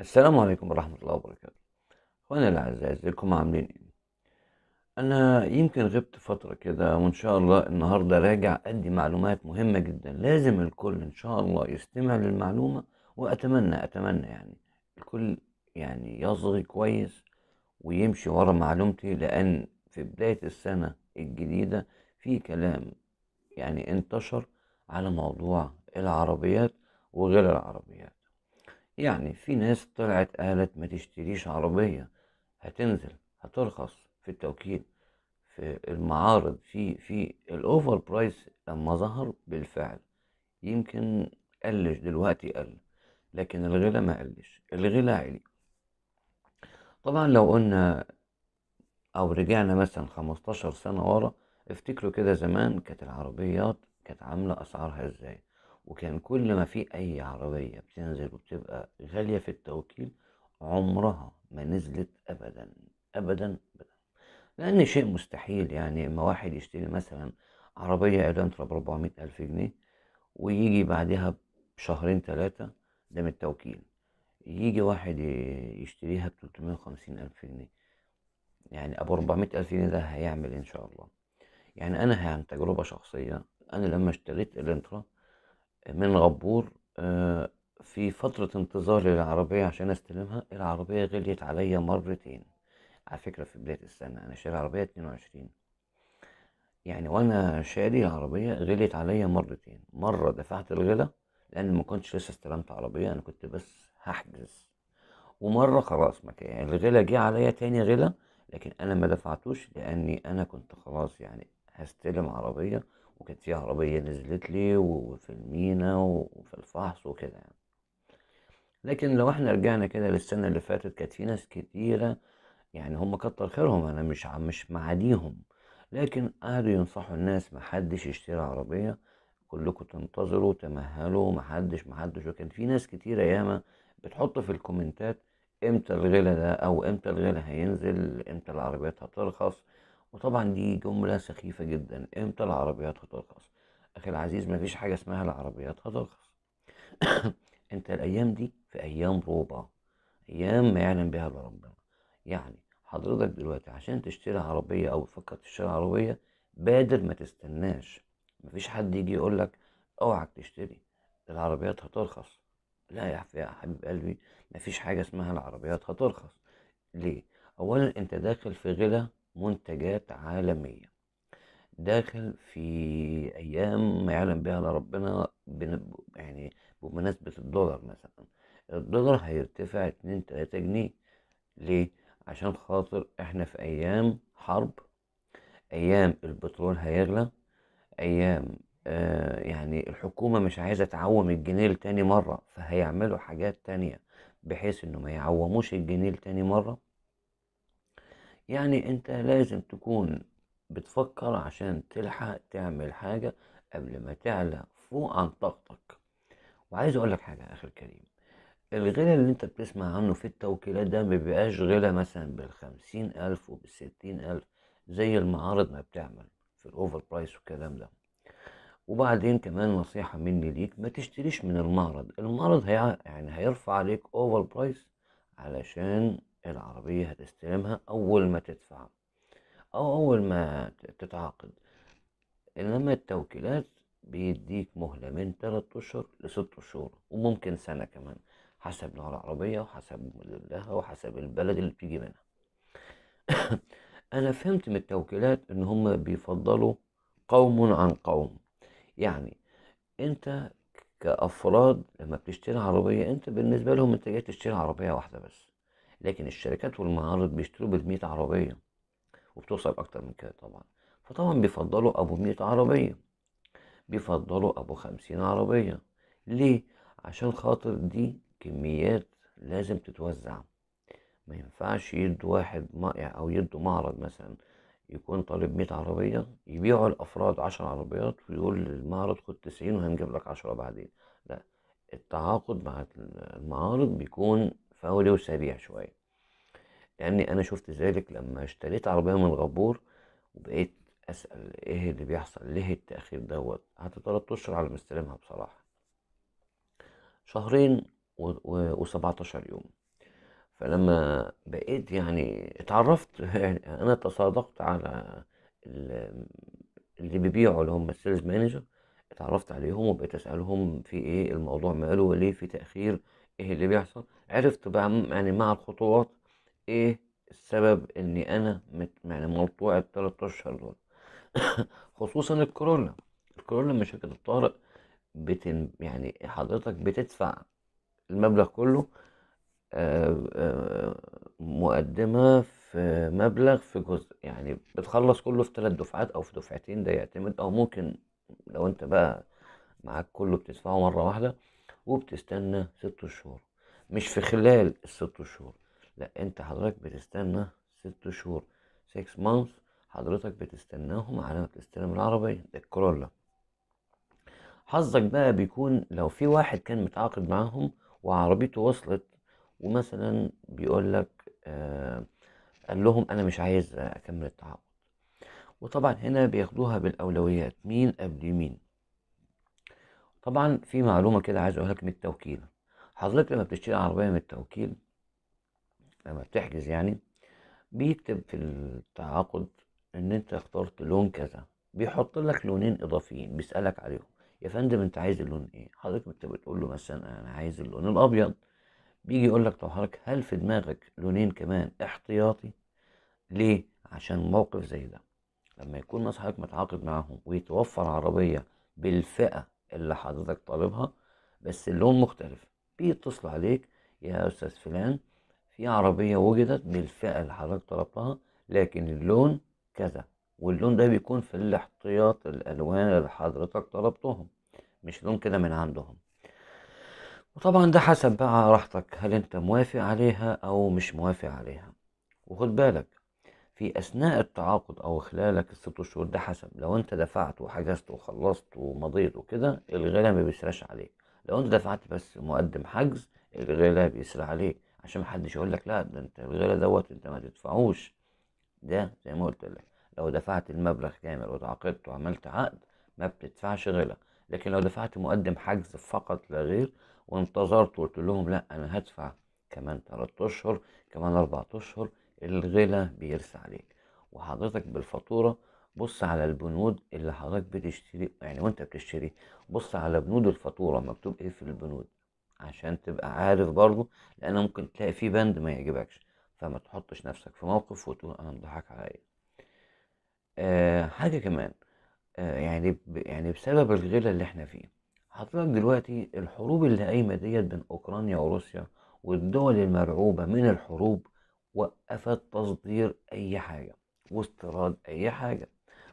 السلام عليكم ورحمة الله وبركاته أخوانا الأعزاء ازيكم عاملين ايه؟ أنا يمكن غبت فترة كده وإن شاء الله النهاردة راجع أدي معلومات مهمة جدا لازم الكل إن شاء الله يستمع للمعلومة وأتمنى أتمنى يعني الكل يعني يصغي كويس ويمشي ورا معلومتي لأن في بداية السنة الجديدة في كلام يعني انتشر على موضوع العربيات وغير العربيات يعني في ناس طلعت قالت ما تشتريش عربية هتنزل هترخص في التوكيل في المعارض في في الاوفر برايس لما ظهر بالفعل يمكن قلش دلوقتي قل لكن الغلا ما قلش الغلا عالي طبعا لو قلنا او رجعنا مثلا 15 سنة ورا افتكروا كده زمان كانت العربيات كانت عاملة اسعارها ازاي وكان كل ما في أي عربية بتنزل وبتبقى غالية في التوكيل عمرها ما نزلت أبدا أبدا أبدا لأن شيء مستحيل يعني ما واحد يشتري مثلا عربية إعلانترا 400 ألف جنيه ويجي بعدها بشهرين ثلاثة ده من التوكيل يجي واحد يشتريها ب وخمسين ألف جنيه يعني أبو أربعمية ألف جنيه ده هيعمل إيه إن شاء الله يعني أنا عن تجربة شخصية أنا لما اشتريت الانترا من غبور آه، في فترة انتظاري للعربية عشان استلمها العربية غليت عليا مرتين على فكرة في بداية السنة أنا شاري عربية اتنين وعشرين يعني وأنا شاري العربية غليت عليا مرتين مرة دفعت الغلا لأن ما كنتش لسه استلمت عربية أنا كنت بس هحجز ومرة خلاص ما يعني الغلا جه عليا تاني غلا لكن أنا ما دفعتوش لأني أنا كنت خلاص يعني هستلم عربية وكانت في عربية نزلت لي وفي المينا وفي الفحص وكده يعني لكن لو احنا رجعنا كده للسنة اللي فاتت كانت في ناس كتيرة يعني هم كتر خيرهم انا مش مش معاديهم لكن قعدوا ينصحوا الناس محدش يشتري عربية كلكم تنتظروا تمهلوا محدش محدش وكان في ناس كتيرة ياما بتحط في الكومنتات امتى الغلا ده او امتى الغلا هينزل امتى العربيات هترخص وطبعا دي جملة سخيفة جدا امتى العربيات هترخص اخي العزيز مفيش حاجة اسمها العربيات هترخص انت الايام دي في ايام ربع ايام ما يعلم بها الا ربنا يعني حضرتك دلوقتي عشان تشتري عربية او تفكر تشتري عربية بادر ما تستناش مفيش حد يجي يقولك اوعك تشتري العربيات هترخص لا يا يا حبيب قلبي مفيش حاجة اسمها العربيات هترخص ليه اولا انت داخل في غلا منتجات عالمية داخل في أيام ما يعلم بها ربنا يعني بمناسبة الدولار مثلا الدولار هيرتفع اتنين تلاتة جنيه ليه؟ عشان خاطر احنا في أيام حرب أيام البترول هيغلى أيام آه يعني الحكومة مش عايزة تعوم الجنيه لتاني مرة فهيعملوا حاجات تانية بحيث انه ما يعوموش الجنيه لتاني مرة يعني انت لازم تكون بتفكر عشان تلحق تعمل حاجة قبل ما تعلى فوق عن طاقتك وعايز اقول لك حاجة يا اخي الكريم الغلا اللي انت بتسمع عنه في التوكيلات ده مبيبقاش غلا مثلا بالخمسين الف وبالستين الف زي المعارض ما بتعمل في الاوفر برايس والكلام ده وبعدين كمان نصيحة مني ليك ما تشتريش من المعرض المعرض هي يعني هيرفع عليك اوفر برايس علشان العربية هتستلمها أول ما تدفع أو أول ما تتعاقد إنما التوكيلات بيديك مهلة من تلات أشهر لست أشهر وممكن سنة كمان حسب نوع العربية وحسب موديلها وحسب البلد اللي بتيجي منها أنا فهمت من التوكيلات إن هما بيفضلوا قوم عن قوم يعني أنت كأفراد لما بتشتري عربية أنت بالنسبة لهم أنت جاي تشتري عربية واحدة بس لكن الشركات والمعارض بيشتروا بالمية عربيه وبتوصل اكتر من كده طبعا فطبعا بيفضلوا ابو مية عربيه بيفضلوا ابو خمسين عربيه ليه عشان خاطر دي كميات لازم تتوزع ما ينفعش يدوا واحد مائع او يدوا معرض مثلا يكون طالب مية عربية يبيعوا الأفراد عشر عربيات ويقول للمعرض خد تسعين وهنجيب لك عشرة بعدين لا التعاقد مع المعارض بيكون فهو له سريع شوية لأني أنا شفت ذلك لما اشتريت عربية من الغبور وبقيت أسأل إيه اللي بيحصل ليه التأخير دوت قعدت تلات أشهر على ما استلمها بصراحة شهرين وسبعتاشر يوم فلما بقيت يعني اتعرفت يعني أنا تصادقت على اللي بيبيعوا اللي هم السيلز مانجر اتعرفت عليهم وبقيت اسالهم في ايه الموضوع ماله وليه في تاخير ايه اللي بيحصل عرفت بقى يعني مع الخطوات ايه السبب اني انا يعني مقطوع التلات اشهر دول خصوصا الكورونا الكورونا مشاكل الطارئ بتن يعني حضرتك بتدفع المبلغ كله آه، آه، مقدمة في مبلغ في جزء يعني بتخلص كله في ثلاث دفعات أو في دفعتين ده يعتمد أو ممكن لو أنت بقى معاك كله بتدفعه مرة واحدة وبتستنى ست شهور مش في خلال الست شهور لا انت حضرتك بتستنى ست شهور 6 مانث حضرتك بتستناهم على ما بتستلم العربية ده الكورولا حظك بقى بيكون لو في واحد كان متعاقد معاهم وعربيته وصلت ومثلا بيقول لك آه قال لهم انا مش عايز اكمل التعاقد وطبعا هنا بياخدوها بالاولويات مين قبل مين طبعا في معلومه كده عايز اقولها لك من التوكيل حضرتك لما بتشتري عربيه من التوكيل لما بتحجز يعني بيكتب في التعاقد ان انت اخترت لون كذا بيحط لك لونين اضافيين بيسالك عليهم يا فندم انت عايز اللون ايه حضرتك انت بتقول له مثلا انا عايز اللون الابيض بيجي يقول لك طب حضرتك هل في دماغك لونين كمان احتياطي ليه عشان موقف زي ده لما يكون ناس حضرتك متعاقد معاهم ويتوفر عربيه بالفئه اللي حضرتك طالبها بس اللون مختلف بيتصلوا عليك يا استاذ فلان في عربية وجدت بالفئة اللي حضرتك طلبتها لكن اللون كذا واللون ده بيكون في الاحتياط الالوان اللي حضرتك طلبتهم مش لون كده من عندهم وطبعا ده حسب بقى راحتك هل انت موافق عليها او مش موافق عليها وخد بالك في اثناء التعاقد او خلالك الست شهور ده حسب لو انت دفعت وحجزت وخلصت ومضيت وكده الغلا ما بيسراش عليك لو انت دفعت بس مقدم حجز الغلا بيسرى عليك عشان محدش يقول لك لا ده انت الغلا دوت انت ما تدفعوش ده زي ما قلت لك لو دفعت المبلغ كامل وتعاقدت وعملت عقد ما بتدفعش غلا لكن لو دفعت مقدم حجز فقط لا غير وانتظرت وقلت لهم لا انا هدفع كمان 3 اشهر كمان 4 اشهر الغلا بيرسى عليك وحضرتك بالفاتوره بص على البنود اللي حضرتك بتشتري يعني وانت بتشتري بص على بنود الفاتوره مكتوب ايه في البنود عشان تبقى عارف برضه لان ممكن تلاقي في بند ما يعجبكش فما تحطش نفسك في موقف وتقول انا مضحك عليا أه حاجه كمان أه يعني ب يعني بسبب الغلا اللي احنا فيه حضرتك دلوقتي الحروب اللي قايمه ديت بين اوكرانيا وروسيا والدول المرعوبه من الحروب وقفت تصدير أي حاجة واستيراد أي حاجة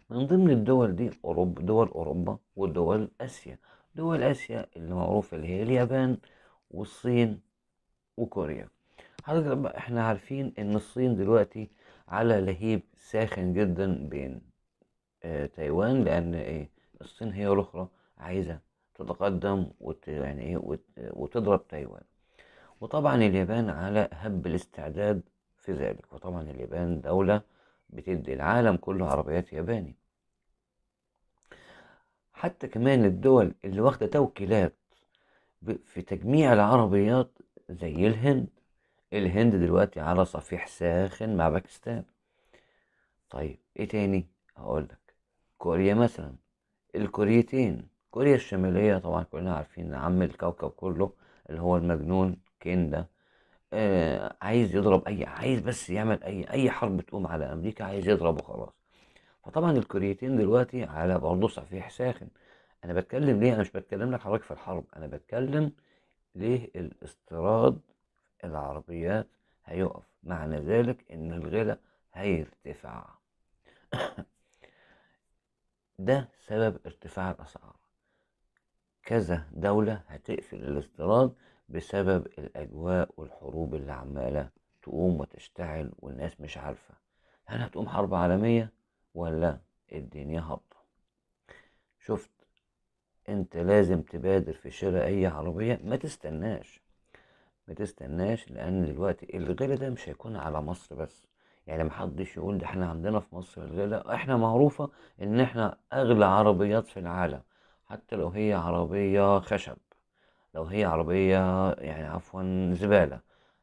من ضمن الدول دي أوروبا دول أوروبا ودول آسيا دول آسيا اللي معروفة اللي هي اليابان والصين وكوريا حضرتك بقى احنا عارفين ان الصين دلوقتي على لهيب ساخن جدا بين اه تايوان لان ايه الصين هي الاخرى عايزه تتقدم وت يعني ايه وتضرب تايوان وطبعا اليابان على هب الاستعداد في ذلك وطبعا اليابان دولة بتدي العالم كله عربيات ياباني حتى كمان الدول اللي واخدة توكيلات في تجميع العربيات زي الهند الهند دلوقتي على صفيح ساخن مع باكستان طيب ايه تاني هقولك كوريا مثلا الكوريتين كوريا الشمالية طبعا كلنا عارفين عم الكوكب كله اللي هو المجنون كين ده آه عايز يضرب اي عايز بس يعمل اي اي حرب تقوم على امريكا عايز يضرب وخلاص فطبعا الكوريتين دلوقتي على برضه صفيح ساخن انا بتكلم ليه انا مش بتكلم لك حضرتك في الحرب انا بتكلم ليه الاستيراد العربيات هيقف معنى ذلك ان الغلاء هيرتفع ده سبب ارتفاع الاسعار كذا دولة هتقفل الاستيراد بسبب الأجواء والحروب اللي عمالة تقوم وتشتعل والناس مش عارفة هل هتقوم حرب عالمية ولا الدنيا هابطة شفت انت لازم تبادر في شراء اي عربية ما تستناش ما تستناش لان دلوقتي الغلا ده مش هيكون على مصر بس يعني محدش يقول ده احنا عندنا في مصر الغلا احنا معروفة ان احنا اغلى عربيات في العالم حتى لو هي عربية خشب لو هي عربية يعني عفوا زبالة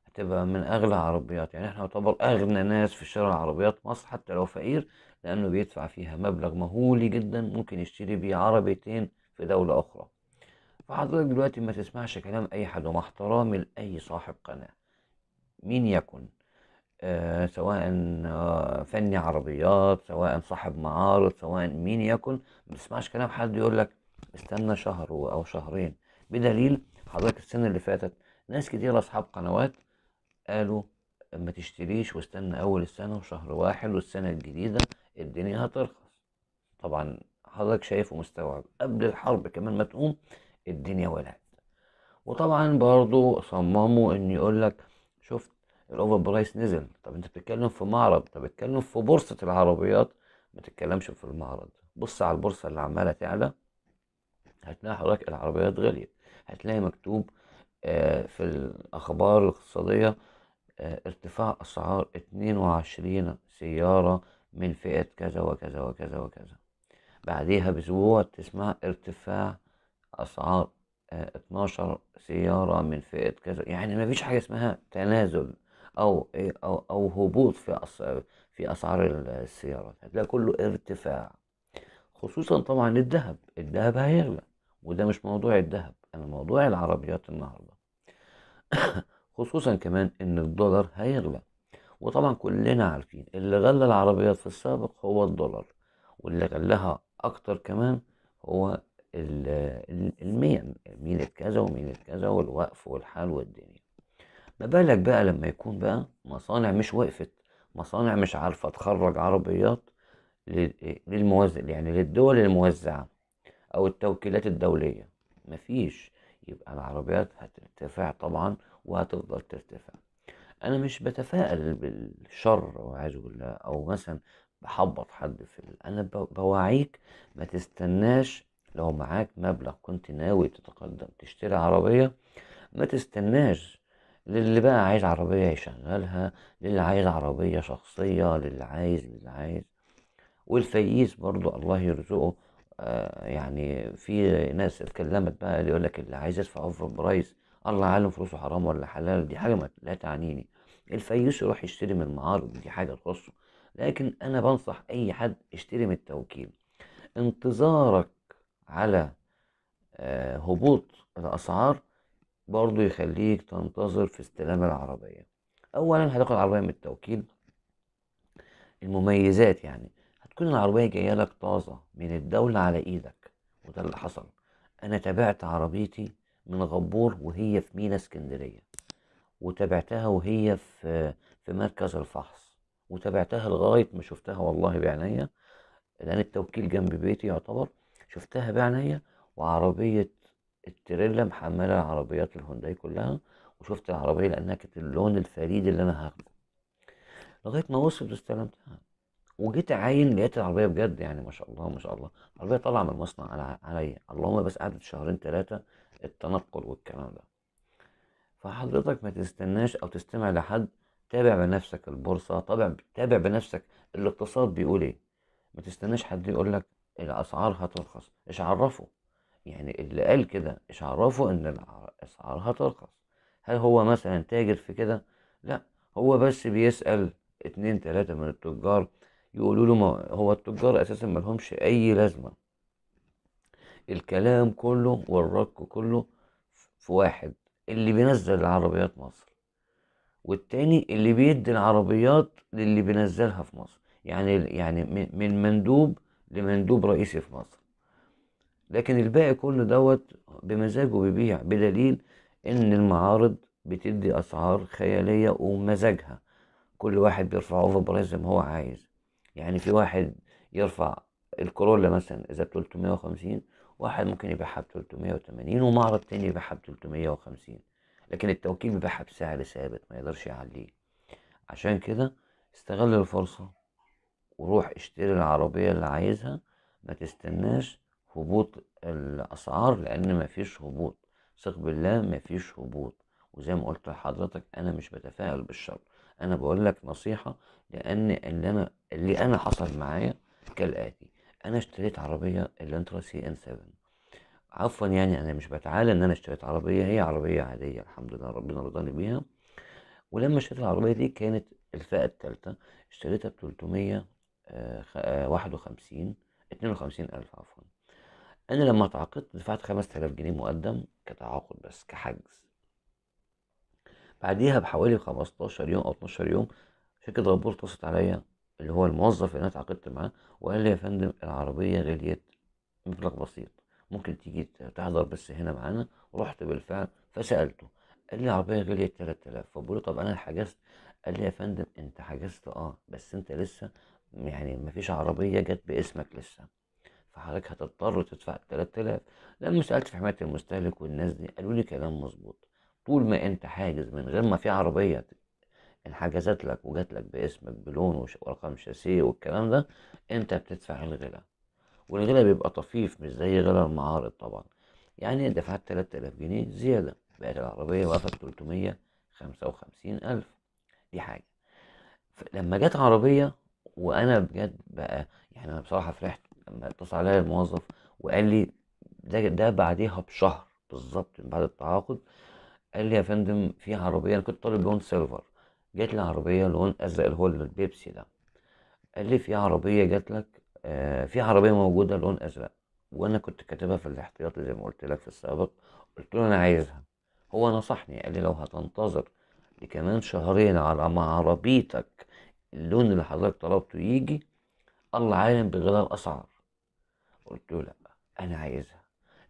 هتبقى من أغلى عربيات يعني احنا نعتبر أغنى ناس في شراء عربيات مصر حتى لو فقير لأنه بيدفع فيها مبلغ مهولي جدا ممكن يشتري بيه عربيتين في دولة أخرى فحضرتك دلوقتي ما تسمعش كلام أي حد ومع احترامي لأي صاحب قناة مين يكن آه سواء آه فني عربيات سواء صاحب معارض سواء مين يكن ما تسمعش كلام حد يقول لك استنى شهر أو شهرين بدليل حضرتك السنه اللي فاتت ناس كتير اصحاب قنوات قالوا ما تشتريش واستنى اول السنه وشهر واحد والسنه الجديده الدنيا هترخص طبعا حضرتك شايف ومستوعب قبل الحرب كمان ما تقوم الدنيا ولعت وطبعا برضو صمموا ان يقول لك شفت الاوفر برايس نزل طب انت بتتكلم في معرض طب اتكلم في بورصه العربيات ما تتكلمش في المعرض بص على البورصه اللي عماله تعلى هتلاقي حضرتك العربيات غليت هتلاقي مكتوب آه، في الأخبار الاقتصادية آه، ارتفاع أسعار اتنين وعشرين سيارة من فئة كذا وكذا وكذا وكذا بعديها بأسبوع تسمع ارتفاع أسعار آه، اتناشر سيارة من فئة كذا يعني مفيش حاجة اسمها تنازل أو أو أو هبوط في أسعار في أسعار السيارات هتلاقي كله ارتفاع خصوصا طبعا الذهب الذهب هيغلى وده مش موضوع الذهب أنا موضوع العربيات النهاردة خصوصا كمان إن الدولار هيغلى وطبعا كلنا عارفين اللي غلى العربيات في السابق هو الدولار واللي غلاها أكتر كمان هو المين مين كذا ومين كذا والوقف والحال والدنيا ما بالك بقى لما يكون بقى مصانع مش وقفت مصانع مش عارفة تخرج عربيات للموزع يعني للدول الموزعة أو التوكيلات الدولية مفيش يبقى العربيات هترتفع طبعا وهتفضل ترتفع انا مش بتفائل بالشر وعايز اقول او مثلا بحبط حد في ال... انا بوعيك ما تستناش لو معاك مبلغ كنت ناوي تتقدم تشتري عربيه ما تستناش للي بقى عايز عربيه يشغلها للي عايز عربيه شخصيه للي عايز للي عايز والفييس برضو الله يرزقه آه، يعني في ناس اتكلمت بقى اللي يقول لك اللي عايز يدفع اوفر برايس الله يعلم فلوسه حرام ولا حلال دي حاجه ما لا تعنيني الفيوس يروح يشتري من المعارض دي حاجه تخصه لكن انا بنصح اي حد اشتري من التوكيل انتظارك على آه، هبوط الاسعار برضو يخليك تنتظر في استلام العربيه اولا هتاخد عربيه من التوكيل المميزات يعني تكون العربية جاية لك طازة من الدولة على إيدك وده اللي حصل أنا تابعت عربيتي من غبور وهي في مينا اسكندرية وتابعتها وهي في في مركز الفحص وتابعتها لغاية ما شفتها والله بعينيا لأن التوكيل جنب بيتي يعتبر شفتها بعينيا وعربية التريلا محملة العربيات الهونداي كلها وشفت العربية لأنها كانت اللون الفريد اللي أنا هاخده لغاية ما وصلت واستلمتها وجيت عاين لقيت العربيه بجد يعني ما شاء الله ما شاء الله العربيه طالعه من المصنع عليا اللهم بس قعدت شهرين ثلاثه التنقل والكلام ده فحضرتك ما تستناش او تستمع لحد تابع بنفسك البورصه تابع تابع بنفسك الاقتصاد بيقول ايه ما تستناش حد يقول لك الاسعار هترخص ايش عرفه يعني اللي قال كده ايش عرفه ان الاسعار هترخص هل هو مثلا تاجر في كده لا هو بس بيسال اتنين تلاته من التجار يقولوا له ما هو التجار اساسا ما لهمش اي لازمه الكلام كله والرك كله في واحد اللي بينزل العربيات مصر والتاني اللي بيدي العربيات للي بينزلها في مصر يعني يعني من مندوب لمندوب رئيسي في مصر لكن الباقي كله دوت بمزاجه بيبيع بدليل ان المعارض بتدي اسعار خياليه ومزاجها كل واحد بيرفعه في برايس زي ما هو عايز يعني في واحد يرفع الكورولا مثلا اذا ب 350 واحد ممكن يبيعها ب 380 ومعرض تاني يبيعها ب 350 لكن التوكيل بيبيعها بسعر ثابت ما يقدرش يعليه عشان كده استغل الفرصة وروح اشتري العربية اللي عايزها ما تستناش هبوط الأسعار لأن مفيش هبوط ثق بالله مفيش هبوط وزي ما قلت لحضرتك أنا مش بتفائل بالشر انا بقول لك نصيحه لان اللي انا اللي انا حصل معايا كالاتي انا اشتريت عربيه الانترا سي ان 7 عفوا يعني انا مش بتعالى ان انا اشتريت عربيه هي عربيه عاديه الحمد لله ربنا رضاني بيها ولما اشتريت العربيه دي كانت الفئه الثالثه اشتريتها ب 351 52 آه، آه، الف عفوا انا لما اتعاقدت دفعت 5000 جنيه مقدم كتعاقد بس كحجز بعديها بحوالي 15 يوم او 12 يوم شركه غبور اتصلت عليا اللي هو الموظف اللي انا اتعاقدت معاه وقال لي يا فندم العربيه غليت مبلغ بسيط ممكن تيجي تحضر بس هنا معانا رحت بالفعل فسالته قال لي العربيه غليت 3000 فبقول له طب انا حجزت قال لي يا فندم انت حجزت اه بس انت لسه يعني مفيش عربيه جت باسمك لسه فحضرتك هتضطر تدفع 3000 لما سالت في حمايه المستهلك والناس دي قالوا لي كلام مظبوط طول ما انت حاجز من غير ما في عربية انحجزت لك وجات لك باسمك بلون ورقم شاسيه والكلام ده انت بتدفع الغلا والغلا بيبقى طفيف مش زي غلا المعارض طبعا يعني دفعت 3000 جنيه زيادة بقت العربية واقفة ب ألف دي حاجة لما جت عربية وأنا بجد بقى يعني أنا بصراحة فرحت لما اتصل عليا الموظف وقال لي ده ده بعديها بشهر بالظبط من بعد التعاقد قال لي يا فندم في عربيه انا كنت طالب لون سيلفر جات لي عربيه لون ازرق اللي هو البيبسي ده قال لي في عربيه جات لك آه في عربيه موجوده لون ازرق وانا كنت كاتبها في الاحتياطي زي ما قلت لك في السابق قلت له انا عايزها هو نصحني قال لي لو هتنتظر لكمان شهرين على ما عربيتك اللون اللي حضرتك طلبته يجي الله عالم بغلاء الاسعار قلت له لا انا عايزها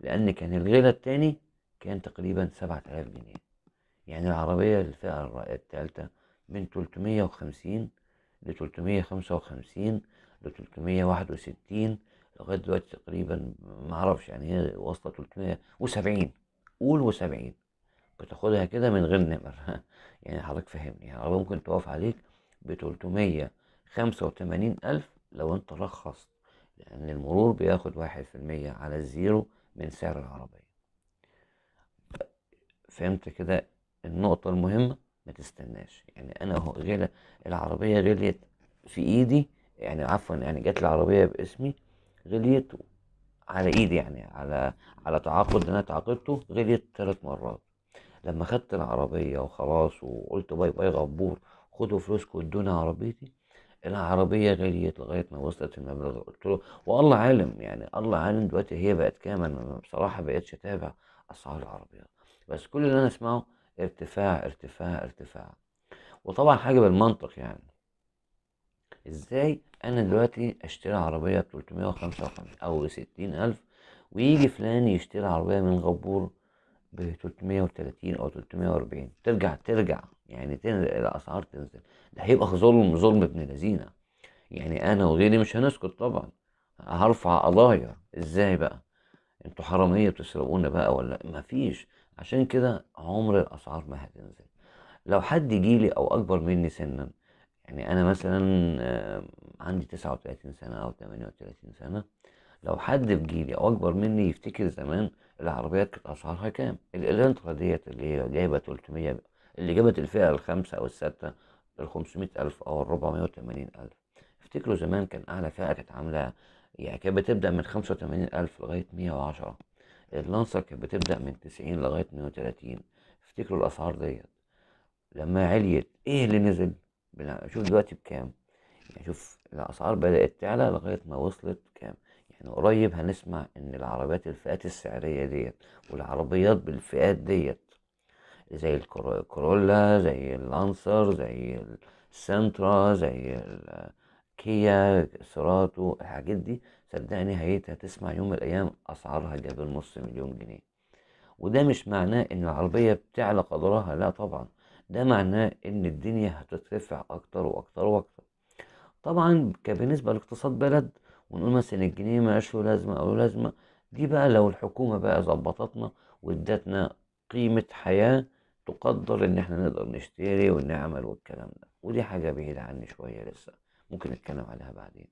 لان كان الغلاء التاني كان تقريبا سبعة آلاف جنيه يعني العربية الفئة الثالثة من تلتمية وخمسين لتلتمية خمسة وخمسين لتلتمية واحد وستين لغاية دلوقتي تقريبا معرفش يعني هي واصلة تلتمية وسبعين قول وسبعين بتاخدها كده من غير نمر يعني حضرتك فهمني يعني العربية ممكن تقف عليك بتلتمية خمسة وتمانين ألف لو أنت رخصت لأن المرور بياخد واحد في المية على الزيرو من سعر العربية فهمت كده النقطة المهمة ما تستناش يعني انا اهو غلا العربية غليت في ايدي يعني عفوا يعني جات العربية عربية باسمي غليت على ايدي يعني على على تعاقد انا تعاقدته غليت ثلاث مرات لما خدت العربية وخلاص وقلت باي باي غبور خدوا فلوسكم ادوني عربيتي العربية غليت لغاية ما وصلت المبلغ قلت له والله عالم يعني الله عالم دلوقتي هي بقت كام انا بصراحة بقتش اتابع اسعار العربيات بس كل اللي انا اسمعه ارتفاع ارتفاع ارتفاع وطبعا حاجه بالمنطق يعني ازاي انا دلوقتي اشتري عربيه ب 355 او ب 60000 ويجي فلان يشتري عربيه من غبور ب 330 او 340 ترجع ترجع يعني تنزل الاسعار تنزل ده هيبقى ظلم ظلم ابن لذينه يعني انا وغيري مش هنسكت طبعا هرفع قضايا ازاي بقى انتوا حراميه بتسرقونا بقى ولا مفيش عشان كده عمر الاسعار ما هتنزل لو حد جيلي او اكبر مني سنا يعني انا مثلا آه، عندي تسعة وتلاتين سنة او تمانية وتلاتين سنة لو حد في جيلي او اكبر مني يفتكر زمان العربيات كانت اسعارها كام الالنترا ديت اللي هي جايبة تلتمية اللي جابت الفئة الخمسة او الستة الخمسمية الف او الربعمية وتمانين الف افتكروا زمان كان اعلى فئة كانت عاملة يعني كانت بتبدأ من خمسة وتمانين الف لغاية مية وعشرة اللانسر كانت بتبدأ من تسعين لغاية 130 وتلاتين افتكروا الأسعار ديت لما عليت ايه اللي نزل شوف دلوقتي بكام يعني شوف الأسعار بدأت تعلى لغاية ما وصلت كام يعني قريب هنسمع إن العربيات الفئات السعرية ديت والعربيات بالفئات ديت زي الكورولا زي اللانسر زي السنترا زي كيا سيراتو الحاجات دي صدقني هيتها تسمع يوم من الايام اسعارها جاب نص مليون جنيه وده مش معناه ان العربية بتعلى قدرها لا طبعا ده معناه ان الدنيا هتترفع اكتر واكتر واكتر طبعا بالنسبة لاقتصاد بلد ونقول مثلا الجنيه ملهاش لازمة او لازمة دي بقى لو الحكومة بقى ظبطتنا وادتنا قيمة حياة تقدر ان احنا نقدر نشتري ونعمل والكلام ده ودي حاجة بعيدة عني شوية لسه ممكن نتكلم عليها بعدين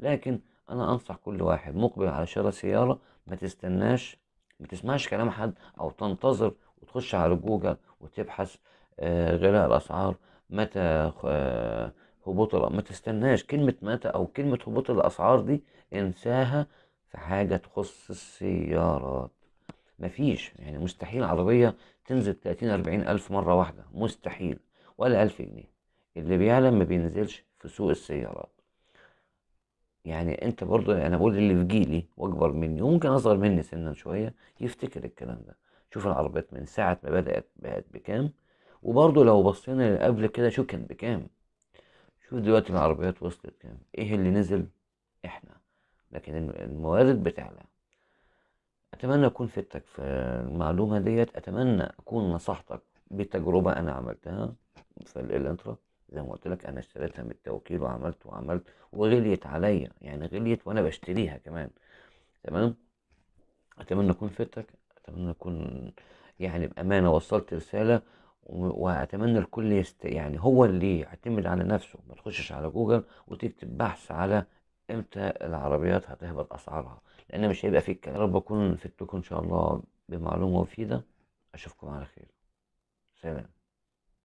لكن انا انصح كل واحد مقبل على شراء سياره ما تستناش ما تسمعش كلام حد او تنتظر وتخش على جوجل وتبحث آه، غلاء الاسعار متى آه، هبوط ما تستناش كلمة متى أو كلمة هبوط الأسعار دي انساها في حاجة تخص السيارات مفيش يعني مستحيل عربية تنزل 30 40 ألف مرة واحدة مستحيل ولا ألف جنيه اللي بيعلم ما بينزلش في سوق السيارات يعني انت برضو يعني انا بقول اللي في جيلي واكبر مني وممكن اصغر مني سنا شويه يفتكر الكلام ده شوف العربيات من ساعه ما بدات بقت بكام وبرضو لو بصينا قبل كده شو كان بكام شوف دلوقتي العربيات وصلت كام ايه اللي نزل احنا لكن الموارد بتعلى اتمنى اكون فدتك في المعلومه ديت اتمنى اكون نصحتك بتجربه انا عملتها في الانترا زي ما قلت لك انا اشتريتها من التوكيل وعملت وعملت وغليت عليا يعني غليت وانا بشتريها كمان تمام اتمنى اكون فدتك اتمنى اكون يعني بامانه وصلت رساله واتمنى الكل يست... يعني هو اللي يعتمد على نفسه ما تخشش على جوجل وتكتب بحث على امتى العربيات هتهبط اسعارها لان مش هيبقى فيه الكلام يا رب اكون فدتكم ان شاء الله بمعلومه مفيده اشوفكم على خير سلام